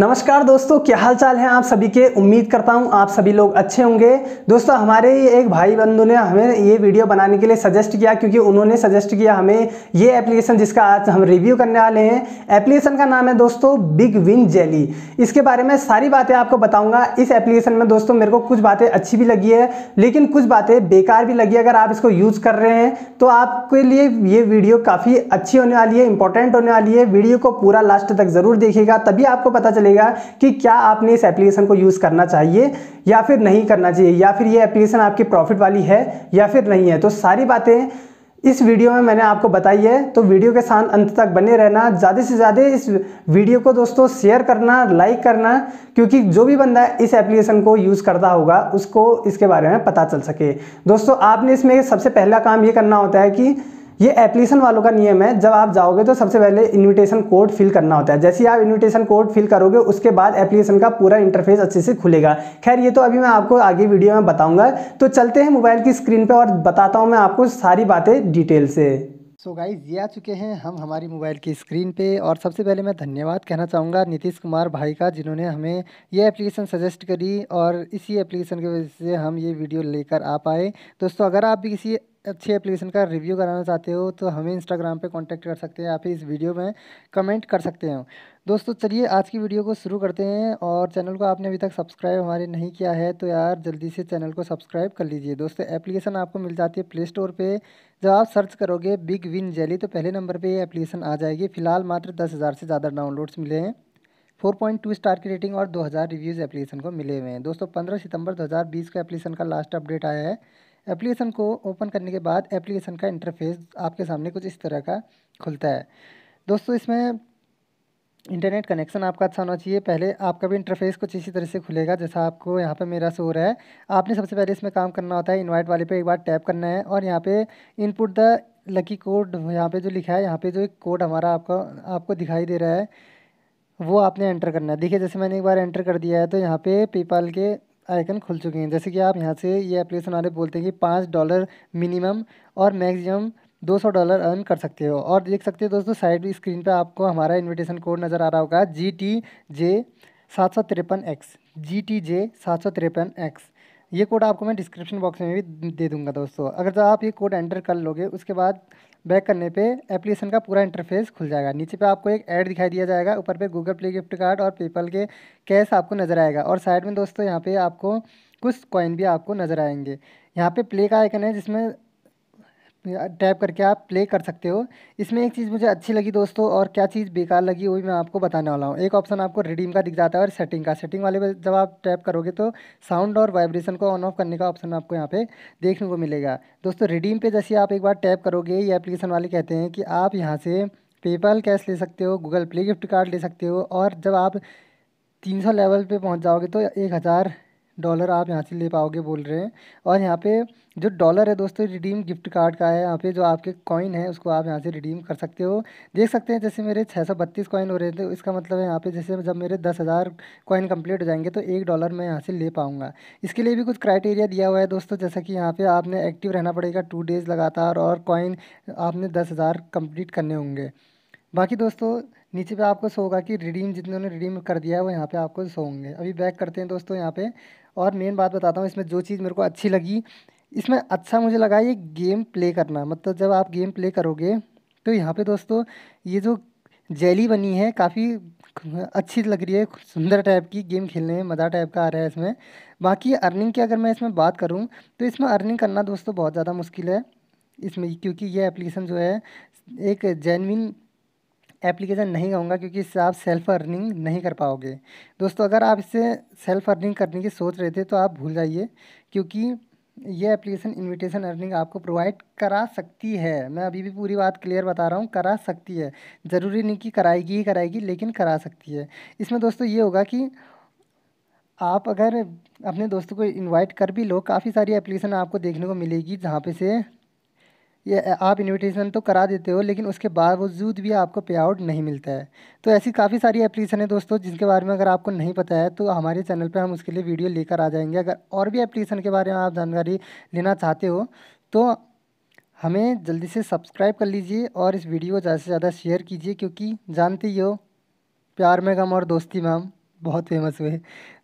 नमस्कार दोस्तों क्या हाल चाल है आप सभी के उम्मीद करता हूं आप सभी लोग अच्छे होंगे दोस्तों हमारे एक भाई बंधु ने हमें ये वीडियो बनाने के लिए सजेस्ट किया क्योंकि उन्होंने सजेस्ट किया हमें ये एप्लीकेशन जिसका आज हम रिव्यू करने वाले हैं एप्लीकेशन का नाम है दोस्तों बिग विन जेली इसके बारे में सारी बातें आपको बताऊँगा इस एप्लीकेशन में दोस्तों मेरे को कुछ बातें अच्छी भी लगी है लेकिन कुछ बातें बेकार भी लगी अगर आप इसको यूज़ कर रहे हैं तो आपके लिए ये वीडियो काफ़ी अच्छी होने वाली है इंपॉर्टेंट होने वाली है वीडियो को पूरा लास्ट तक ज़रूर देखिएगा तभी आपको पता चले चलेगा कि क्या आपने इस एप्लीकेशन को यूज़ करना चाहिए या फिर नहीं करना चाहिए या फिर ये एप्लीकेशन आपकी प्रॉफिट वाली है या फिर नहीं है तो सारी बातें इस वीडियो में मैंने आपको बताई है तो वीडियो के साथ अंत तक बने रहना ज़्यादा से ज़्यादा इस वीडियो को दोस्तों शेयर करना लाइक करना क्योंकि जो भी बंदा इस एप्लीकेशन को यूज़ करता होगा उसको इसके बारे में पता चल सके दोस्तों आपने इसमें सबसे पहला काम ये करना होता है कि ये एप्लीकेशन वालों का नियम है जब आप जाओगे तो सबसे पहले इनविटेशन कोड फिल करना होता है जैसे ही आप इनविटेशन कोड फिल करोगे उसके बाद एप्लीकेशन का पूरा इंटरफेस अच्छे से खुलेगा खैर ये तो अभी मैं आपको आगे वीडियो में बताऊंगा तो चलते हैं मोबाइल की स्क्रीन पर और बताता हूँ मैं आपको सारी बातें डिटेल से सो so गाइज ये आ चुके हैं हम हमारी मोबाइल की स्क्रीन पे और सबसे पहले मैं धन्यवाद कहना चाहूँगा नीतीश कुमार भाई का जिन्होंने हमें ये एप्लीकेशन सजेस्ट करी और इसी एप्लीकेशन की वजह से हम ये वीडियो लेकर आ पाए दोस्तों अगर आप भी किसी अच्छी एप्लीकेशन का रिव्यू कराना चाहते हो तो हमें इंस्टाग्राम पे कांटेक्ट कर सकते हैं या फिर इस वीडियो में कमेंट कर सकते हैं दोस्तों चलिए आज की वीडियो को शुरू करते हैं और चैनल को आपने अभी तक सब्सक्राइब हमारे नहीं किया है तो यार जल्दी से चैनल को सब्सक्राइब कर लीजिए दोस्तों एप्लीकेशन आपको मिल जाती है प्ले स्टोर पर जब आप सर्च करोगे बिग विन जेली तो पहले नंबर पर ये एप्लीकेशन आ जाएगी फिलहाल मात्र दस से ज़्यादा डाउनलोड्स मिले हैं 4.2 स्टार की रेटिंग और 2000 रिव्यूज़ एप्लीकेशन को मिले हुए हैं दोस्तों 15 सितंबर 2020 को एप्लीकेशन का लास्ट अपडेट आया है एप्लीकेशन को ओपन करने के बाद एप्लीकेशन का इंटरफेस आपके सामने कुछ इस तरह का खुलता है दोस्तों इसमें इंटरनेट कनेक्शन आपका अच्छा होना चाहिए पहले आपका भी इंटरफेस कुछ इसी तरह से खुलेगा जैसा आपको यहाँ पे मेरा शो रहा है आपने सबसे पहले इसमें काम करना होता है इनवाइट वाले पे एक बार टैप करना है और यहाँ पे इनपुट द लकी कोड यहाँ पे जो लिखा है यहाँ पे जो एक कोड हमारा आपका आपको दिखाई दे रहा है वो आपने एंटर करना है देखिए जैसे मैंने एक बार एंटर कर दिया है तो यहाँ पे पेपाल के आइकन खुल चुके हैं जैसे कि आप यहाँ से ये एप्लीकेशन वाले बोलते हैं कि पाँच डॉलर मिनिमम और मैक्सिमम दो सौ डॉलर अर्न कर सकते हो और देख सकते हो दोस्तों साइड स्क्रीन पर आपको हमारा इन्विटेशन कोड नज़र आ रहा होगा जी टी जे सात सौ तिरपन एक्स जी टी जे सात सौ तिरपन एक्स ये कोड आपको मैं डिस्क्रिप्शन बॉक्स में भी दे दूंगा दोस्तों अगर जब तो आप ये कोड एंटर कर लोगे उसके बाद बैक करने पे एप्लीकेशन का पूरा इंटरफेस खुल जाएगा नीचे पे आपको एक ऐड दिखाई दिया जाएगा ऊपर पे गूगल प्ले गिफ्ट कार्ड और पेपल के कैश आपको नज़र आएगा और साइड में दोस्तों यहाँ पे आपको कुछ कॉइन भी आपको नज़र आएंगे यहाँ पे प्ले का आइकन है जिसमें टैप करके आप प्ले कर सकते हो इसमें एक चीज़ मुझे अच्छी लगी दोस्तों और क्या चीज़ बेकार लगी वही मैं आपको बताने वाला हूँ एक ऑप्शन आपको रिडीम का दिख जाता है और सेटिंग का सेटिंग वाले पर जब आप टैप करोगे तो साउंड और वाइब्रेशन को ऑन ऑफ करने का ऑप्शन आपको यहाँ पे देखने को मिलेगा दोस्तों रिडीम पर जैसे आप एक बार टैप करोगे ये एप्लीकेशन वाले कहते हैं कि आप यहाँ से पेपाल कैश ले सकते हो गूगल प्ले गिफ्ट कार्ड ले सकते हो और जब आप तीन सौ लेवल पर पहुँच जाओगे तो एक हज़ार डॉलर आप यहाँ से ले पाओगे बोल रहे हैं और यहाँ पे जो डॉलर है दोस्तों रिडीम गिफ्ट कार्ड का है यहाँ पे जो आपके कॉइन है उसको आप यहाँ से रिडीम कर सकते हो देख सकते हैं जैसे मेरे छः सौ बत्तीस कॉइन हो रहे थे इसका मतलब है यहाँ पे जैसे जब मेरे दस हज़ार कॉइन कम्प्लीट हो जाएंगे तो एक डॉलर मैं यहाँ से ले पाऊँगा इसके लिए भी कुछ क्राइटेरिया दिया हुआ है दोस्तों जैसा कि यहाँ पर आपने एक्टिव रहना पड़ेगा टू डेज़ लगातार और कॉइन आपने दस हज़ार कंप्लीट करने होंगे बाकी दोस्तों नीचे पे आपको शो होगा कि रिडीम जितने रिडीम कर दिया है वो यहाँ पे आपको शो होंगे अभी बैक करते हैं दोस्तों यहाँ पे और मेन बात बताता हूँ इसमें जो चीज़ मेरे को अच्छी लगी इसमें अच्छा मुझे लगा ये गेम प्ले करना मतलब जब आप गेम प्ले करोगे तो यहाँ पर दोस्तों ये जो जेली बनी है काफ़ी अच्छी लग रही है सुंदर टाइप की गेम खेलने में मज़ा टाइप का आ रहा है इसमें बाकी अर्निंग की अगर मैं इसमें बात करूँ तो इसमें अर्निंग करना दोस्तों बहुत ज़्यादा मुश्किल है इसमें क्योंकि ये एप्लीकेशन जो है एक जेनविन एप्लीकेशन नहीं कहूँगा क्योंकि इससे आप सेल्फ अर्निंग नहीं कर पाओगे दोस्तों अगर आप इससे सेल्फ अर्निंग करने की सोच रहे थे तो आप भूल जाइए क्योंकि ये एप्लीकेशन इनविटेशन अर्निंग आपको प्रोवाइड करा सकती है मैं अभी भी पूरी बात क्लियर बता रहा हूँ करा सकती है ज़रूरी नहीं कि कराएगी ही कराएगी लेकिन करा सकती है इसमें दोस्तों ये होगा कि आप अगर अपने दोस्तों को इनवाइट कर भी लो काफ़ी सारी एप्लीकेशन आपको देखने को मिलेगी जहाँ पे से ये आप इन्विटेशन तो करा देते हो लेकिन उसके बावजूद भी आपको पे आउट नहीं मिलता है तो ऐसी काफ़ी सारी एप्लीकेशन है दोस्तों जिनके बारे में अगर आपको नहीं पता है तो हमारे चैनल पर हम उसके लिए वीडियो लेकर आ जाएंगे अगर और भी एप्लीकेशन के बारे में आप जानकारी लेना चाहते हो तो हमें जल्दी से सब्सक्राइब कर लीजिए और इस वीडियो को ज़्यादा से ज़्यादा शेयर कीजिए क्योंकि जानते ही हो प्यार में गम और दोस्ती में हम बहुत फेमस हुए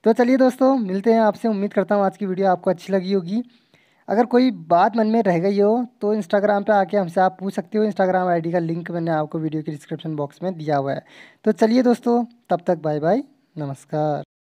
तो चलिए दोस्तों मिलते हैं आपसे उम्मीद करता हूँ आज की वीडियो आपको अच्छी लगी होगी अगर कोई बात मन में रह गई हो तो इंस्टाग्राम पे आके हमसे आप पूछ सकते हो इंस्टाग्राम आईडी का लिंक मैंने आपको वीडियो के डिस्क्रिप्शन बॉक्स में दिया हुआ है तो चलिए दोस्तों तब तक बाय बाय नमस्कार